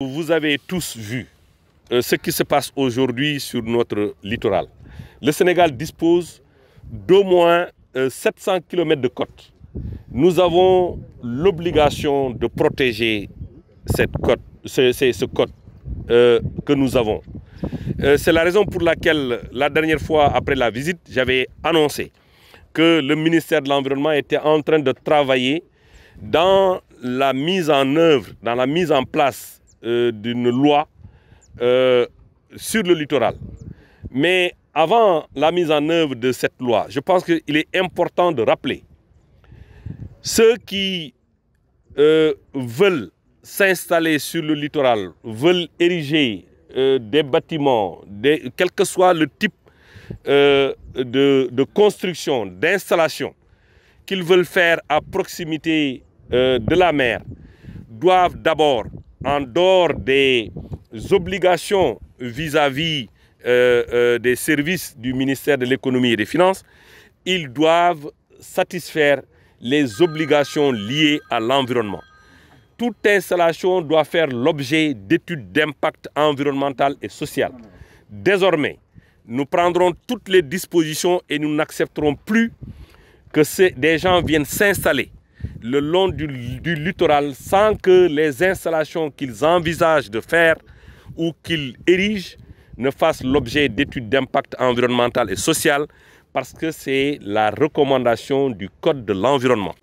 Vous avez tous vu euh, ce qui se passe aujourd'hui sur notre littoral. Le Sénégal dispose d'au moins 700 euh, km de côte. Nous avons l'obligation de protéger cette côte, ce, côte euh, que nous avons. C'est la raison pour laquelle, la dernière fois, après la visite, j'avais annoncé que le ministère de l'Environnement était en train de travailler dans la mise en œuvre, dans la mise en place euh, d'une loi euh, sur le littoral. Mais avant la mise en œuvre de cette loi, je pense qu'il est important de rappeler ceux qui euh, veulent s'installer sur le littoral, veulent ériger des bâtiments, quel que soit le type de, construction, d'installation qu'ils veulent faire à proximité de la mer doivent d'abord en dehors des obligations vis-à-vis euh, euh, des services du ministère de l'économie et des finances, ils doivent satisfaire les obligations liées à l'environnement. Toute installation doit faire l'objet d'études d'impact environnemental et social. Désormais, nous prendrons toutes les dispositions et nous n'accepterons plus que des gens viennent s'installer le long du, littoral sans que les installations qu'ils envisagent de faire ou qu'ils érigent ne fassent l'objet d'études d'impact environnemental et social parce que c'est la recommandation du Code de l'environnement.